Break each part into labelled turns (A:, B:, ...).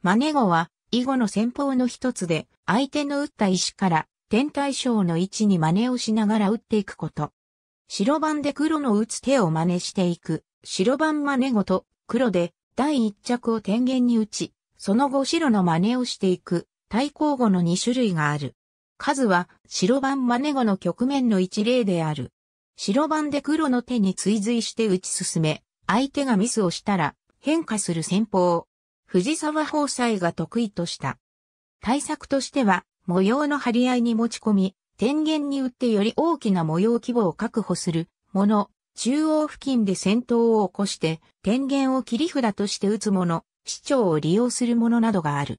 A: マネゴは、囲碁の戦法の一つで、相手の打った石から天体ショーの位置に真似をしながら打っていくこと。白番で黒の打つ手を真似していく、白番真似ごと、黒で第一着を天元に打ち、その後白の真似をしていく、対抗語の2種類がある。数は白番真似語の局面の一例である。白番で黒の手に追随して打ち進め、相手がミスをしたら変化する戦法。藤沢放斎が得意とした。対策としては、模様の張り合いに持ち込み、天元に打ってより大きな模様規模を確保するもの、中央付近で戦闘を起こして、天元を切り札として打つもの、市長を利用するものなどがある。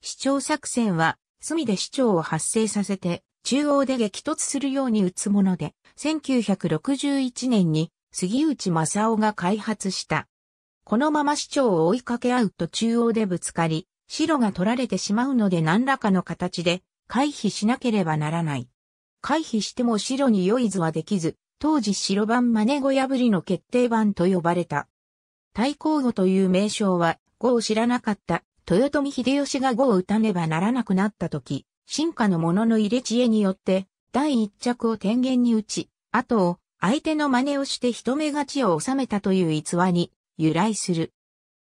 A: 市長作戦は、隅で市長を発生させて、中央で激突するように打つもので、1961年に杉内正夫が開発したこのまま市長を追いかけ合うと中央でぶつかり、白が取られてしまうので何らかの形で回避しなければならない。回避しても白に良い図はできず、当時白番真似小破りの決定版と呼ばれた。対抗語という名称は、語を知らなかった豊臣秀吉が語を打たねばならなくなった時、進化の者の入れ知恵によって、第一着を天元に打ち、後を相手の真似をして一目勝ちを収めたという逸話に由来する。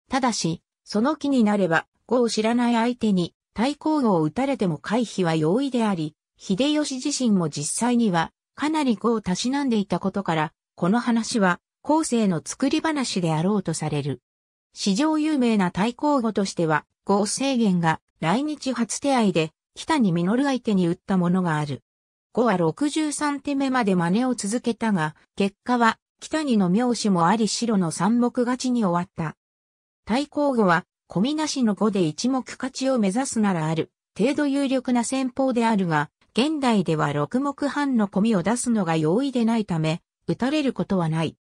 A: ただし、その気になれば、語を知らない相手に対抗語を打たれても回避は容易であり、秀吉自身も実際にはかなり語をたしなんでいたことから、この話は後世の作り話であろうとされる。史上有名な対抗語としては、語制限が来日初手合で北に実る相手に打ったものがある。語は63手目まで真似を続けたが、結果は北にの名詞もあり白の三目勝ちに終わった。対抗後は、込みなしの5で一目勝ちを目指すならある、程度有力な戦法であるが、現代では6目半の込みを出すのが容易でないため、打たれることはない。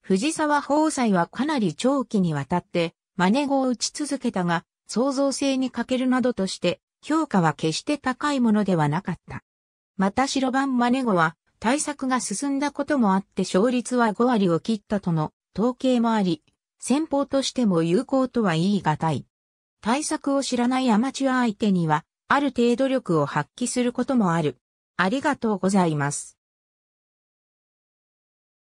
A: 藤沢宝斎はかなり長期にわたって、真似語を打ち続けたが、創造性に欠けるなどとして、評価は決して高いものではなかった。また白番真似語は、対策が進んだこともあって勝率は5割を切ったとの統計もあり、先方としても有効とは言い難い。対策を知らないアマチュア相手には、ある程度力を発揮することもある。ありがとうございます。